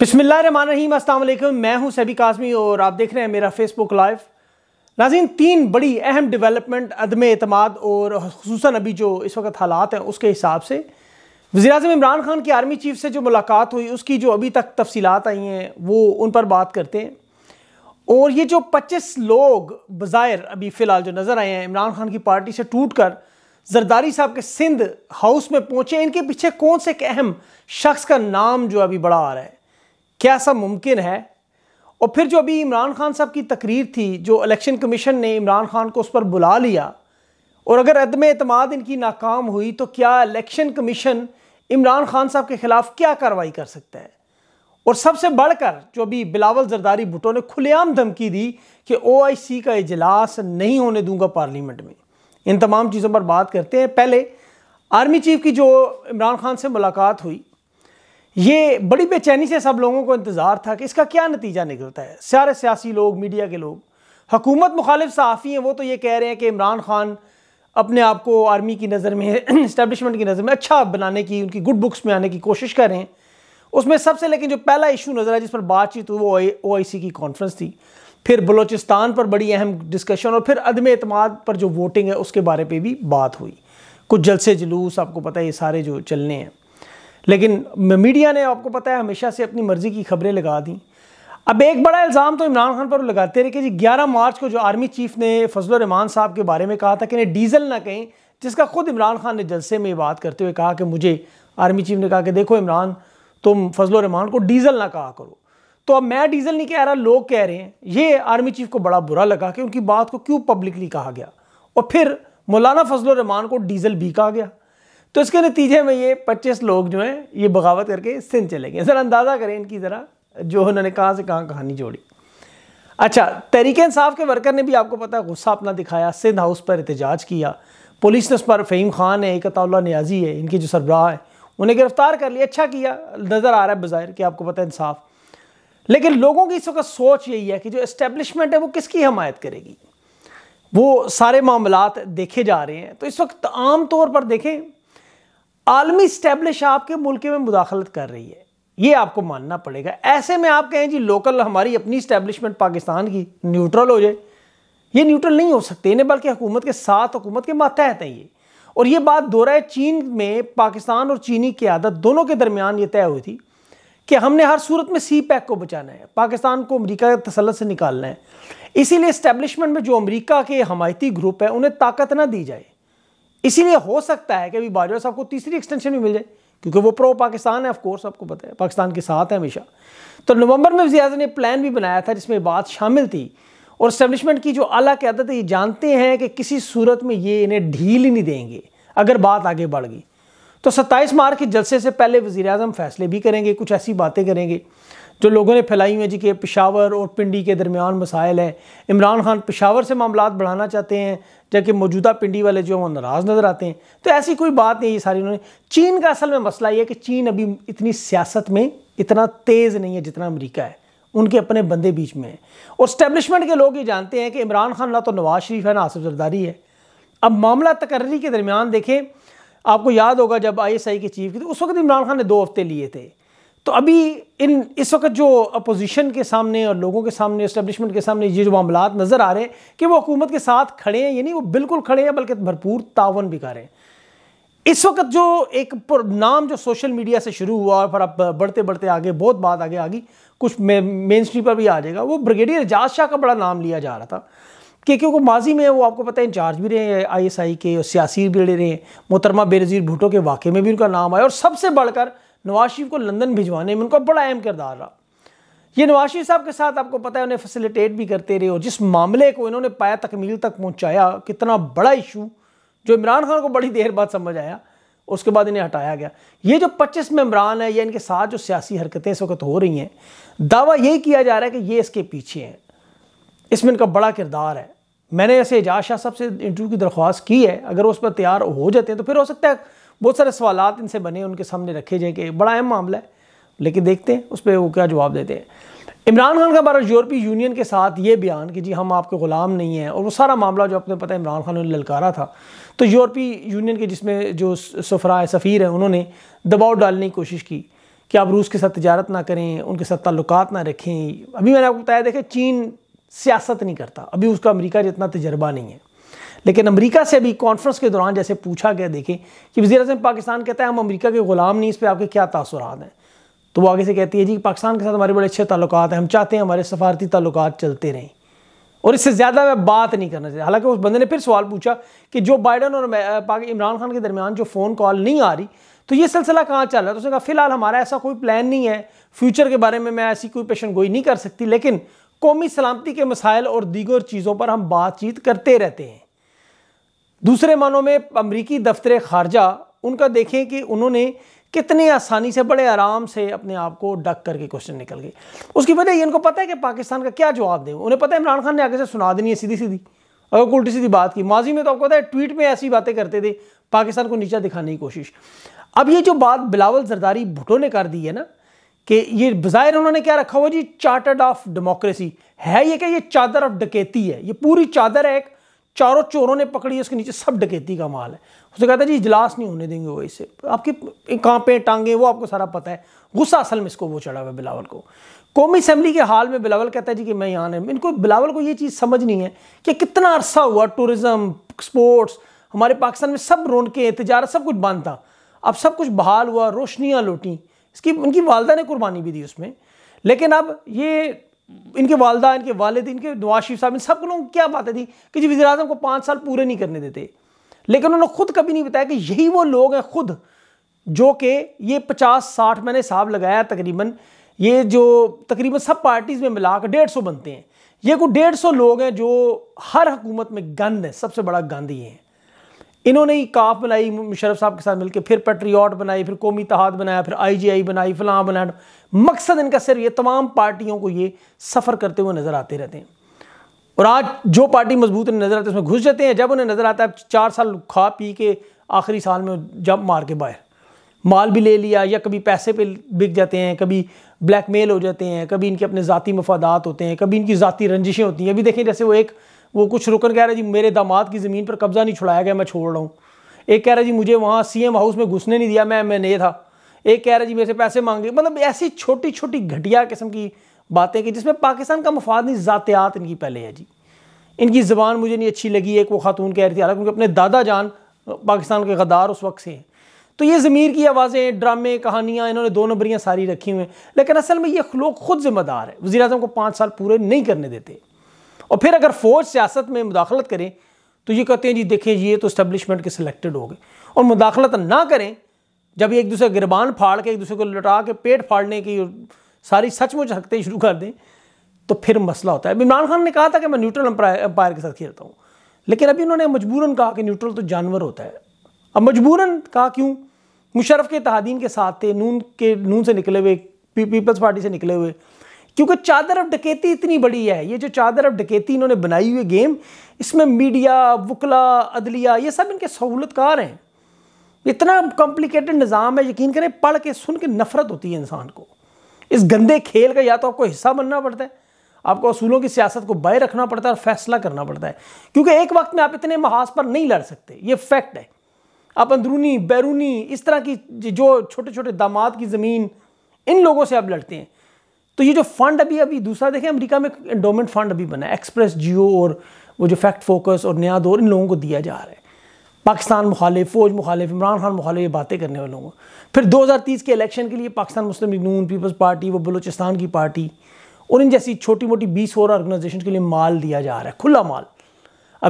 बिसमीम असल मैं हूं सैबी काजमी और आप देख रहे हैं मेरा फेसबुक लाइव नाजीन तीन बड़ी अहम डेवलपमेंट अदम अतमाद और खसूस अभी जो इस वक्त हालात हैं उसके हिसाब से वजी अजम इमरान खान की आर्मी चीफ से जो मुलाकात हुई उसकी जो अभी तक तफसीत आई हैं वो उन पर बात करते हैं और ये जो पच्चीस लोग बज़ाहिर अभी फ़िलहाल जो नज़र आए हैं इमरान खान की पार्टी से टूट कर जरदारी साहब के सिंध हाउस में पहुँचे इनके पीछे कौन से एक अहम शख्स का नाम जो अभी बड़ा आ रहा है क्या ऐसा मुमकिन है और फिर जो अभी इमरान खान साहब की तकरीर थी जो इलेक्शन कमीशन ने इमरान खान को उस पर बुला लिया और अगर अदम अतमाद इनकी नाकाम हुई तो क्या इलेक्शन कमीशन इमरान खान साहब के ख़िलाफ़ क्या कार्रवाई कर सकता है और सबसे बढ़कर जो अभी बिलावल जरदारी भुटो ने खुलेआम धमकी दी कि ओ आई सी का इजलास नहीं होने दूंगा पार्लियामेंट में इन तमाम चीज़ों पर बात करते हैं पहले आर्मी चीफ की जो इमरान खान से मुलाकात हुई ये बड़ी बेचैनी से सब लोगों को इंतज़ार था कि इसका क्या नतीजा निकलता है सारे सियासी लोग मीडिया के लोग हकूमत मुखालिफ सहाफ़ी हैं वो तो ये कह रहे हैं कि इमरान खान अपने आप को आर्मी की नज़र में इस्टेबलिशमेंट की नज़र में अच्छा बनाने की उनकी गुड बुक्स में आने की कोशिश कर रहे हैं उसमें सबसे लेकिन जो पहला इशू नज़र आया जिस पर बातचीत हुई वो ओ आई सी की कॉन्फ्रेंस थी फिर बलोचिस्तान पर बड़ी अहम डिस्कशन और फिर अदम अतमाद पर जो वोटिंग है उसके बारे पर भी बात हुई कुछ जलसे जुलूस आपको पता है ये सारे जो चलने हैं लेकिन मीडिया ने आपको पता है हमेशा से अपनी मर्ज़ी की खबरें लगा दी अब एक बड़ा इल्ज़ाम तो इमरान खान पर लगाते रहे कि जी 11 मार्च को जो आर्मी चीफ ने फजल रहमान साहब के बारे में कहा था कि इन्हें डीजल ना कहें जिसका खुद इमरान खान ने जलसे में बात करते हुए कहा कि मुझे आर्मी चीफ ने कहा कि देखो इमरान तुम फजल रहमान को डीजल ना कहा करो तो अब मैं डीजल नहीं कह रहा लोग कह रहे हैं ये आर्मी चीफ को बड़ा बुरा लगा कि उनकी बात को क्यों पब्लिकली कहा गया और फिर मौलाना फजल रहमान को डीजल भी कहा गया तो इसके नतीजे में ये पच्चीस लोग जो हैं ये बगावत करके सिंध चले गए ज़रा अंदाज़ा करें इनकी ज़रा जो उन्होंने कहाँ से कहाँ कहानी जोड़ी अच्छा तहरीक इंसाफ के वर्कर ने भी आपको पता है गुस्सा अपना दिखाया सिंध हाउस पर एहतजाज किया पुलिस ने उस पर फ़हीम खान है इकतल्ला न्याजी है इनकी जो सरबराह है उन्हें गिरफ़्तार कर लिया अच्छा किया नज़र आ रहा है बाज़ाहिर कि आपको पता है इंसाफ लेकिन लोगों की इस वक्त सोच यही है कि जो इस्टेब्लिशमेंट है वो किसकी हमायत करेगी वो सारे मामला देखे जा रहे हैं तो इस वक्त आम तौर पर देखें आलमी स्टैब्लिश आपके मुल्क में मुदाखलत कर रही है ये आपको मानना पड़ेगा ऐसे में आप कहें जी लोकल हमारी अपनी स्टैब्लिशमेंट पाकिस्तान की न्यूट्रल हो जाए ये न्यूट्रल नहीं हो सकते इन्हें बल्कि हुकूमत के साथ हुकूमत के मातहत हैं ये और ये बात दौरा चीन में पाकिस्तान और चीनी की आदत दोनों के दरमियान ये तय हुई थी कि हमने हर सूरत में सी पैक को बचाना है पाकिस्तान को अमरीका तसलत से निकालना है इसीलिए इस्टेब्लिशमेंट में जो अमरीका के हमायती ग्रुप है उन्हें ताकत ना दी जाए इसीलिए हो सकता है कि अभी बाजवा साहब को तीसरी एक्सटेंशन भी मिल जाए क्योंकि वो प्रो पाकिस्तान है ऑफकोर्स आपको पता है पाकिस्तान के साथ है हमेशा तो नवंबर में वजी ने प्लान भी बनाया था जिसमें बात शामिल थी और स्टैब्लिशमेंट की जो अला आदत है ये जानते हैं कि किसी सूरत में ये इन्हें ढील ही नहीं देंगे अगर बात आगे बढ़ गई तो 27 मार्च के जलसे से पहले वजी अजम फैसले भी करेंगे कुछ ऐसी बातें करेंगे जो लोगों ने फैलाई हुई है जी कि पेशावर और पिंडी के दरमियान मसाइल हैं इमरान खान पेशावर से मामला बढ़ाना चाहते हैं जबकि मौजूदा पिंडी वाले जो हैं वो नाराज़ नज़र आते हैं तो ऐसी कोई बात नहीं है सारी उन्होंने चीन का असल में मसला ये है कि चीन अभी इतनी सियासत में इतना तेज़ नहीं है जितना अमरीका है उनके अपने बंदे बीच में और स्टैब्लिशमेंट के लोग ये जानते हैं कि इमरान खान ना तो नवाज़ शरीफ है ना आसिफ जरदारी है अब मामला तकर्री के दरमियान देखें आपको याद होगा जब आई एस आई के चीफ की तो उस वक्त इमरान खान ने दो हफ्ते लिए थे तो अभी इन इस वक्त जो अपोजिशन के सामने और लोगों के सामने इस्टेब्लिशमेंट के सामने ये जो मामला नज़र आ रहे हैं कि वो हुकूमत के साथ खड़े हैं यानी वो बिल्कुल खड़े हैं बल्कि भरपूर तावन भी करें रहे हैं इस वक्त जो एक नाम जो सोशल मीडिया से शुरू हुआ और फिर आप बढ़ते बढ़ते आगे बहुत बात आगे आ गई कुछ मेन स्ट्रीम पर भी आ जाएगा वो ब्रिगेडियर एजाज शाह का बड़ा नाम लिया जा रहा था कि क्योंकि माजी में वो आपको पता है इंचार्ज भी रहे हैं आई एस आई के और सियासी भी रहे हैं मोहतरमा बेनज़ीर भुटो के वाक़े में भी उनका नाम आया और सबसे बढ़कर नवाज शरीफ को लंदन भिजवाने में उनका बड़ा अहम किरदार रहा ये नवाज शरीफ साहब के साथ आपको पता है उन्हें फैसिलिटेट भी करते रहे और जिस मामले को इन्होंने पाया तकमील तक पहुँचाया कितना बड़ा इशू जो इमरान खान को बड़ी देर बाद समझ आया उसके बाद इन्हें हटाया गया ये जो पच्चीस मेम्बरान है या इनके साथ जो सियासी हरकतें इस वक्त हो रही हैं दावा यही किया जा रहा है कि ये इसके पीछे हैं इसमें इनका बड़ा किरदार है मैंने ऐसे एजाज शाह साहब से इंटरव्यू की दरख्वास्त की है अगर उस पर तैयार हो जाते हैं तो फिर हो सकता है बहुत सारे सवाल इनसे बने उनके सामने रखे जाए कि बड़ा अहम मामला है लेकिन देखते हैं उस पर वो क्या जवाब देते हैं इमरान खान का हमारा यूरोपीय यूनियन के साथ ये बयान कि जी हम आपके ग़ुलाम नहीं हैं और वो सारा मामला जो आपने पता है इमरान खान ने ललकारा था तो यूरोपीय यूनियन के जिसमें जो सफरा सफ़ीर हैं उन्होंने दबाव डालने की कोशिश की कि आप रूस के साथ तजारत ना करें उनके साथ ताल्लुक ना रखें अभी मैंने आपको बताया देखा चीन सियासत नहीं करता अभी उसका अमरीका जितना तजर्बा नहीं है लेकिन अमेरिका से भी कॉन्फ्रेंस के दौरान जैसे पूछा गया देखें कि वजी अजम पाकिस्तान कहता है हम अमेरिका के ग़ुलाम नहीं इस पर आपके क्या तासरात हैं तो वो आगे से कहती है जी पाकिस्तान के साथ हमारे बड़े अच्छे ताल्लुक हैं हम चाहते हैं हमारे सफारती ताल्लुक चलते रहें और इससे ज़्यादा मैं बात नहीं करना चाहिए हालांकि उस बंदे ने फिर सवाल पूछा कि जो बाइडन और इमरान खान के दरमियान जो फ़ोन कॉल नहीं आ रही तो ये सिलसिला कहाँ चल रहा है तो उसने कहा फ़िलहाल हमारा ऐसा कोई प्लान नहीं है फ्यूचर के बारे में मैं ऐसी कोई पेशन गोई नहीं कर सकती लेकिन कौमी सलामती के मसाइल और दीगर चीज़ों पर हम बातचीत करते रहते हैं दूसरे मानों में अमरीकी दफ्तर खारजा उनका देखें कि उन्होंने कितने आसानी से बड़े आराम से अपने आप को डक करके क्वेश्चन निकल गए उसकी वजह ये इनको पता है कि पाकिस्तान का क्या जवाब दें उन्हें पता है इमरान खान ने आगे से सुना देनी है सीधी सीधी अगर उल्टी सीधी बात की माजी में तो आपको पता है ट्वीट में ऐसी बातें करते थे पाकिस्तान को नीचा दिखाने की कोशिश अब ये जो बात बिलावल जरदारी भुटो ने कर दी है ना कि ये बाहिर उन्होंने क्या रखा हुआ जी चार्टर्ड ऑफ डेमोक्रेसी है ये क्या ये चादर ऑफ डकैती है ये पूरी चादर है एक चारों चोरों ने पकड़ी उसके नीचे सब डकैती का माल है उसने कहता जी इजलास नहीं होने देंगे वो इसे आपके कांपे टांगे वो आपको सारा पता है गुस्सा असल में इसको वो चढ़ा हुआ बिलावल को कौमी असम्बली के हाल में बिलावल कहता है जी कि मैं यहाँ नहीं इनको बिलावल को ये चीज़ समझ नहीं है कि कितना अरसा हुआ टूरिज़म स्पोर्ट्स हमारे पाकिस्तान में सब रौनकें तजारत सब कुछ बंद था अब सब कुछ बहाल हुआ रोशनियाँ लौटी इसकी उनकी वालदा ने कुर्बानी भी दी उसमें लेकिन अब ये इनके वालदा इनके वालद इनके नवाज शरीफ साहब इन सब लोगों की क्या बातें थी कि जी वजी अजम को पाँच साल पूरे नहीं करने देते लेकिन उन्होंने खुद कभी नहीं बताया कि यही वो लोग हैं खुद जो कि ये पचास साठ मैंने हिसाब लगाया तकरीबन ये जो तकरीबन सब पार्टीज़ में मिला कर डेढ़ सौ बनते हैं ये कुछ डेढ़ सौ लोग हैं जो हर हुकूमत में गंद है सबसे बड़ा गंद ये है इन्होंने ही काफ बनाई मुशरफ साहब के साथ मिलकर फिर पेट्रियाट बनाई फिर कौमी तहाद बनाया फिर आईजीआई बनाई फलां बनाया मकसद इनका सिर्फ ये तमाम पार्टियों को ये सफ़र करते हुए नज़र आते रहते हैं और आज जो पार्टी मजबूत नज़र आती है उसमें घुस जाते हैं जब उन्हें नज़र आता है चार साल खा पी के आखिरी साल में जब मार के बाहर माल भी ले लिया या कभी पैसे पे बिक जाते हैं कभी ब्लैक मेल हो जाते हैं कभी इनके अपने ज़ाती मफादात होते हैं कभी इनकी ज़ाती रंजिशें होती हैं अभी देखें जैसे वो एक वो कुछ रुकन कह रहे जी मेरे दामाद की ज़मीन पर कब्ज़ा नहीं छुड़ाया गया मैं छोड़ रहा हूँ एक कह रहा जी मुझे वहाँ सी हाउस में घुसने नहीं दिया मैं एम था एक कह रहा जी मेरे से पैसे मांगे मतलब ऐसी छोटी छोटी घटिया किस्म की बातें कि जिसमें पाकिस्तान का मफाद नहीं ज़ातियात इनकी पहले है जी इनकी ज़बान मुझे नहीं अच्छी लगी एक वो खातून कह रही थी हालांकि उनके अपने दादा जान पाकिस्तान के गदार उस वक्त से हैं तो ये ज़मीर की आवाज़ें ड्रामे कहानियाँ इन्होंने दो नंबरियाँ सारी रखी हुई हैं लेकिन असल में ये लोग खुद जिम्मेदार है वजी अजम को पाँच साल पूरे नहीं करने देते और फिर अगर फ़ौज सियासत में मुदाखलत करें तो ये कहते हैं जी देखें ये तो इस्टबलिशमेंट के सिलेक्टेड हो गए और मुदाखलत ना करें जब एक दूसरे गिरबान फाड़ के एक दूसरे को लटा के पेट फाड़ने की सारी सचमुच हकते शुरू कर दें तो फिर मसला होता है इमरान खान ने कहा था कि मैं न्यूट्रल अंपायर के साथ खेलता हूँ लेकिन अभी उन्होंने मजबूरन कहा कि न्यूट्रल तो जानवर होता है अब मजबूरन कहा क्यों मुशरफ के तहादीन के साथ थे नून के नून से निकले हुए पीपल्स पार्टी से निकले हुए क्योंकि चादर ऑफ डकैती इतनी बड़ी है ये जो चादर ऑफ डकैती इन्होंने बनाई हुई गेम इसमें मीडिया वकला अदलिया ये सब इनके सहूलतकार हैं इतना कॉम्प्लिकेटेड निज़ाम है यकीन करें पढ़ के सुन के नफरत होती है इंसान को इस गंदे खेल का या तो आपको हिस्सा बनना पड़ता है आपको असूलों की सियासत को बाय रखना पड़ता है और फैसला करना पड़ता है क्योंकि एक वक्त में आप इतने महाज पर नहीं लड़ सकते ये फैक्ट है आप अंदरूनी बैरूनी इस तरह की जो छोटे छोटे दामाद की ज़मीन इन लोगों से आप लड़ते हैं तो ये जो फंड अभी अभी दूसरा देखें अमेरिका में एंडोमेंट फंड अभी बना है एक्सप्रेस जियो और वो जो फैक्ट फोकस और नया दौर इन लोगों को दिया जा रहा है पाकिस्तान मुखालिफ फौज मुखालिफ इमरान खान मुखालिफ ये बातें करने वालों को फिर 2030 के इलेक्शन के लिए पाकिस्तान मुस्लिम लीग नून पीपल्स पार्टी व बलोचिस्तान की पार्टी और इन जैसी छोटी मोटी बीस और ऑर्गेनाइजेशन के लिए माल दिया जा रहा है खुला माल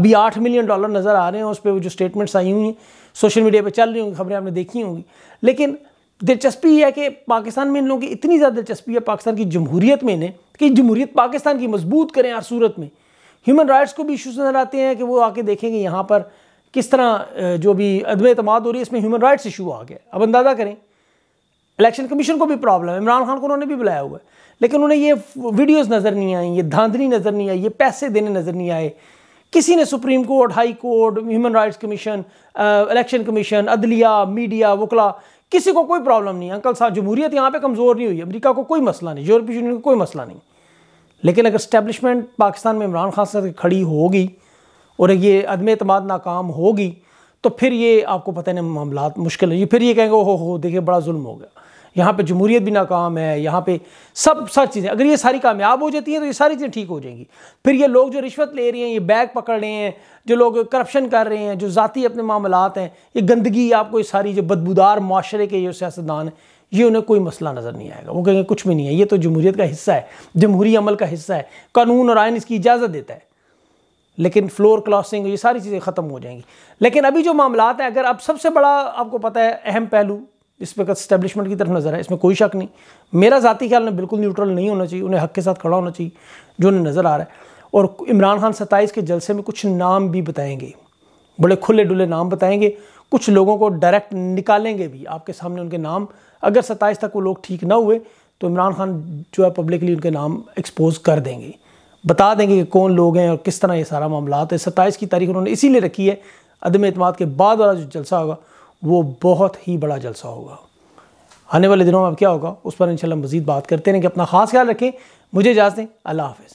अभी आठ मिलियन डॉलर नज़र आ रहे हैं उस पर वो जो स्टेटमेंट्स आई हुई हैं सोशल मीडिया पर चल रही होंगी खबरें आपने देखी होंगी लेकिन दिलचस्पी है कि पाकिस्तान में इन लोगों की इतनी ज़्यादा दिलचस्पी है पाकिस्तान की जमहूरीत में इन्हें कि जमहूरीत पाकिस्तान की मजबूत करें हर सूरत में ह्यूमन राइट्स को भी इशूज़ नज़र आते हैं कि वो आके देखेंगे यहाँ पर किस तरह जो भी अदम अतमाद हो रही है इसमें ह्यूमन राइट्स इशू आ गया अब अंदाज़ा करें इलेक्शन कमीशन को भी प्रॉब्लम है इमरान खान को उन्होंने भी बुलाया हुआ है लेकिन उन्हें ये वीडियोस नज़र नहीं आई ये धांधली नज़र नहीं आई ये पैसे देने नज़र नहीं आए किसी ने Supreme Court high court human rights commission election commission अदलिया मीडिया वकला किसी को कोई प्रॉब्लम नहीं अंकल साहब जमहूरियत यहाँ पे कमज़ोर नहीं हुई अमेरिका को कोई मसला नहीं यूरोपीय यूनियन को कोई मसला नहीं लेकिन अगर स्टैब्लिशमेंट पाकिस्तान में इमरान खान साहब खड़ी होगी और ये अदम अतमाद नाकाम होगी तो फिर ये आपको पता नहीं मामला मुश्किल है फिर ये कहेंगे ओहो हो देखिए बड़ा जुल्म हो गया यहाँ पे जमहूरीत भी नाकाम है यहाँ पे सब सब चीज़ें अगर ये सारी कामयाब हो जाती हैं तो ये सारी चीज़ें ठीक हो जाएंगी फिर ये लोग जो रिश्वत ले रहे हैं ये बैग पकड़ रहे हैं जो लोग करप्शन कर रहे हैं जो ज़ाती अपने मामलात हैं ये गंदगी आपको ये सारी जो बदबूदार माशरे के जो सियासतदान हैं ये उन्हें कोई मसला नज़र नहीं आएगा वो कहेंगे कुछ भी नहीं है ये तो जमहूरीत का हिस्सा है जमहूरी अमल का हिस्सा है कानून और आयन इसकी इजाज़त देता है लेकिन फ्लोर क्लासिंग ये सारी चीज़ें ख़त्म हो जाएंगी लेकिन अभी जो मामला हैं अगर अब सबसे बड़ा आपको पता है अहम पहलू इस वक्त स्टैब्लिशमेंट की तरफ नज़र है इसमें कोई शक नहीं मेरा ज़ाती ख्याल में बिल्कुल न्यूट्रल नहीं होना चाहिए उन्हें हक के साथ खड़ा होना चाहिए जो उन्हें नज़र आ रहा है और इमरान खान सत्ताईस के जलसे में कुछ नाम भी बताएंगे बड़े खुले डुले नाम बताएंगे कुछ लोगों को डायरेक्ट निकालेंगे भी आपके सामने उनके नाम अगर सत्ताईस तक वो लोग ठीक ना हुए तो इमरान खान जो है पब्लिकली उनके नाम एक्सपोज कर देंगे बता देंगे कि कौन लोग हैं और किस तरह ये सारा मामला है सत्ताईस की तारीख उन्होंने इसीलिए रखी है अदम अतमाद के बाद वाला जो जलसा होगा वो बहुत ही बड़ा जलसा होगा आने वाले दिनों में अब क्या होगा उस पर इंशाल्लाह मजीद बात करते रहें कि अपना ख़ास ख्याल रखें मुझे इजाज़ दें अल्लाह हाफिज़